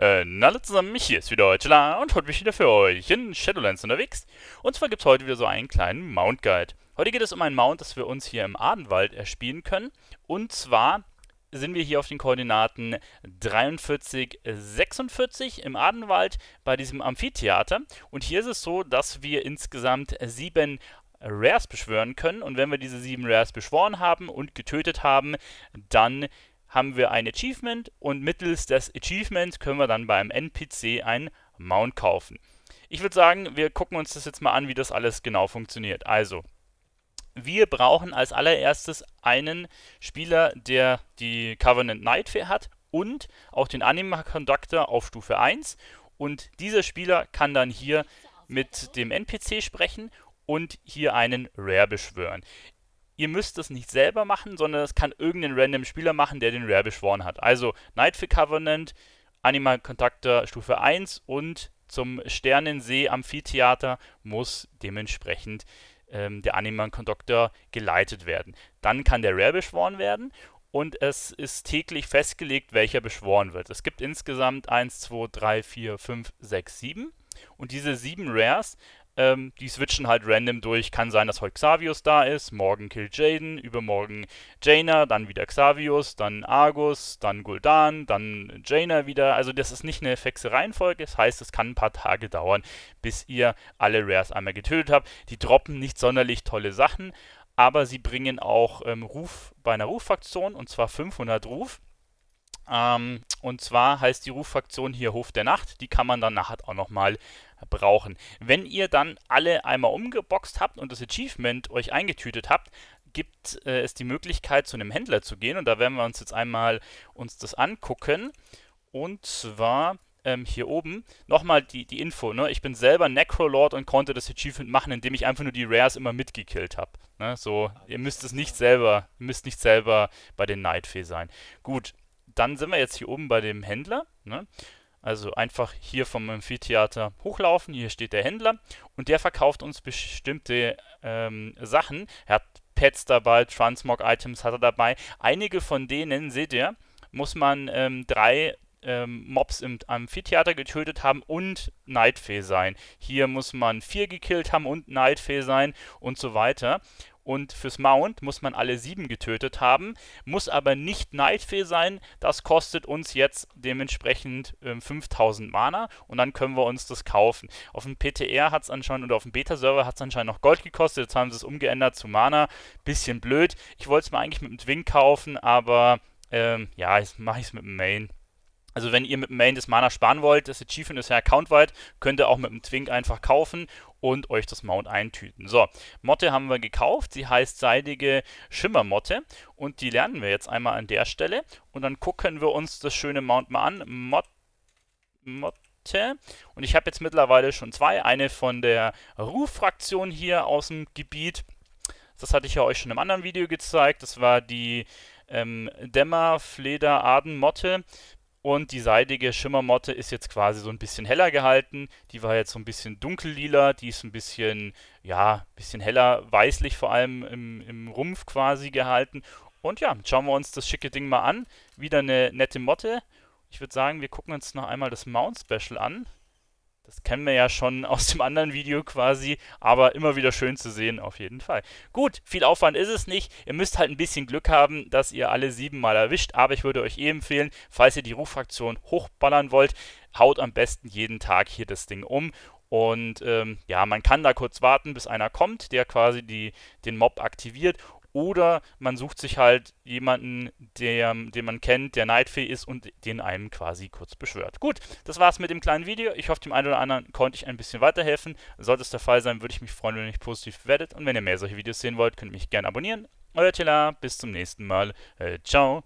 Äh, alle zusammen, mich hier ist wieder Heutela und heute bin ich wieder für euch in Shadowlands unterwegs. Und zwar gibt es heute wieder so einen kleinen Mount Guide. Heute geht es um einen Mount, das wir uns hier im Adenwald erspielen können. Und zwar sind wir hier auf den Koordinaten 43, 46 im Adenwald bei diesem Amphitheater. Und hier ist es so, dass wir insgesamt sieben Rares beschwören können. Und wenn wir diese sieben Rares beschworen haben und getötet haben, dann haben wir ein Achievement und mittels des Achievements können wir dann beim NPC einen Mount kaufen. Ich würde sagen, wir gucken uns das jetzt mal an, wie das alles genau funktioniert. Also, wir brauchen als allererstes einen Spieler, der die Covenant Knight Fair hat und auch den Anima Conductor auf Stufe 1. Und dieser Spieler kann dann hier mit dem NPC sprechen und hier einen Rare beschwören ihr müsst es nicht selber machen, sondern es kann irgendein random Spieler machen, der den Rare beschworen hat. Also Night for Covenant, Animal Contactor Stufe 1 und zum Sternensee Amphitheater muss dementsprechend ähm, der Animal Contactor geleitet werden. Dann kann der Rare beschworen werden und es ist täglich festgelegt, welcher beschworen wird. Es gibt insgesamt 1, 2, 3, 4, 5, 6, 7 und diese 7 Rares ähm, die switchen halt random durch. Kann sein, dass heute Xavius da ist, morgen killt Jaden, übermorgen Jaina, dann wieder Xavius, dann Argus, dann Gul'dan, dann Jaina wieder. Also das ist nicht eine fixe Reihenfolge. Das heißt, es kann ein paar Tage dauern, bis ihr alle Rares einmal getötet habt. Die droppen nicht sonderlich tolle Sachen, aber sie bringen auch ähm, Ruf bei einer Ruffaktion und zwar 500 Ruf. Ähm, und zwar heißt die Ruffraktion hier Hof der Nacht. Die kann man dann nachher auch nochmal brauchen. Wenn ihr dann alle einmal umgeboxt habt und das Achievement euch eingetütet habt, gibt äh, es die Möglichkeit, zu einem Händler zu gehen. Und da werden wir uns jetzt einmal uns das angucken. Und zwar ähm, hier oben nochmal die, die Info. Ne? Ich bin selber Necrolord und konnte das Achievement machen, indem ich einfach nur die Rares immer mitgekillt habe. Ne? So, ihr müsst es nicht selber, müsst nicht selber bei den Nightfee sein. Gut, dann sind wir jetzt hier oben bei dem Händler. Ne? Also einfach hier vom Amphitheater hochlaufen, hier steht der Händler und der verkauft uns bestimmte ähm, Sachen. Er hat Pets dabei, Transmog-Items hat er dabei. Einige von denen, seht ihr, muss man ähm, drei ähm, Mobs im Amphitheater getötet haben und Nightfee sein. Hier muss man vier gekillt haben und Nightfee sein und so weiter. Und fürs Mount muss man alle sieben getötet haben, muss aber nicht Nightfee sein. Das kostet uns jetzt dementsprechend äh, 5000 Mana und dann können wir uns das kaufen. Auf dem PTR hat es anscheinend oder auf dem Beta-Server hat es anscheinend noch Gold gekostet. Jetzt haben sie es umgeändert zu Mana. Bisschen blöd. Ich wollte es mir eigentlich mit dem Twin kaufen, aber ähm, ja, jetzt mache ich es mit dem Main. Also wenn ihr mit dem Main das Mana sparen wollt, das Achievement ist ja accountweit, könnt ihr auch mit dem Twink einfach kaufen und euch das Mount eintüten. So, Motte haben wir gekauft, sie heißt seidige Schimmermotte und die lernen wir jetzt einmal an der Stelle und dann gucken wir uns das schöne Mount mal an. Mot Motte und ich habe jetzt mittlerweile schon zwei, eine von der Ruf-Fraktion hier aus dem Gebiet. Das hatte ich ja euch schon im anderen Video gezeigt. Das war die ähm, Dämmer, Fleder, Aden, Motte und die seidige Schimmermotte ist jetzt quasi so ein bisschen heller gehalten. Die war jetzt so ein bisschen dunkellila, die ist ein bisschen, ja, ein bisschen heller, weißlich vor allem im, im Rumpf quasi gehalten. Und ja, schauen wir uns das schicke Ding mal an. Wieder eine nette Motte. Ich würde sagen, wir gucken uns noch einmal das Mount Special an. Das kennen wir ja schon aus dem anderen Video quasi, aber immer wieder schön zu sehen auf jeden Fall. Gut, viel Aufwand ist es nicht. Ihr müsst halt ein bisschen Glück haben, dass ihr alle sieben mal erwischt, aber ich würde euch eh empfehlen, falls ihr die Ruffraktion hochballern wollt, haut am besten jeden Tag hier das Ding um und ähm, ja, man kann da kurz warten, bis einer kommt, der quasi die, den Mob aktiviert. Oder man sucht sich halt jemanden, der, den man kennt, der Neidfee ist und den einem quasi kurz beschwört. Gut, das war's mit dem kleinen Video. Ich hoffe, dem einen oder anderen konnte ich ein bisschen weiterhelfen. Sollte es der Fall sein, würde ich mich freuen, wenn ihr mich positiv bewertet. Und wenn ihr mehr solche Videos sehen wollt, könnt ihr mich gerne abonnieren. Euer Tela, bis zum nächsten Mal. Äh, ciao.